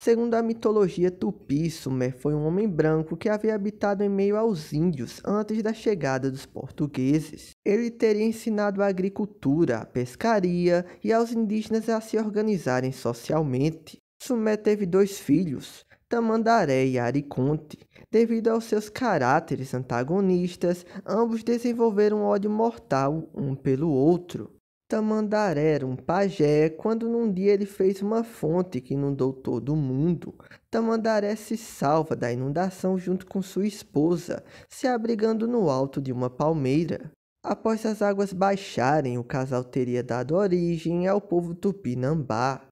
Segundo a mitologia tupi, Sumé foi um homem branco que havia habitado em meio aos índios antes da chegada dos portugueses. Ele teria ensinado a agricultura, a pescaria e aos indígenas a se organizarem socialmente. Sumé teve dois filhos, Tamandaré e Ariconte. Devido aos seus caráteres antagonistas, ambos desenvolveram um ódio mortal um pelo outro. Tamandaré era um pajé quando num dia ele fez uma fonte que inundou todo o mundo. Tamandaré se salva da inundação junto com sua esposa, se abrigando no alto de uma palmeira. Após as águas baixarem, o casal teria dado origem ao povo tupinambá.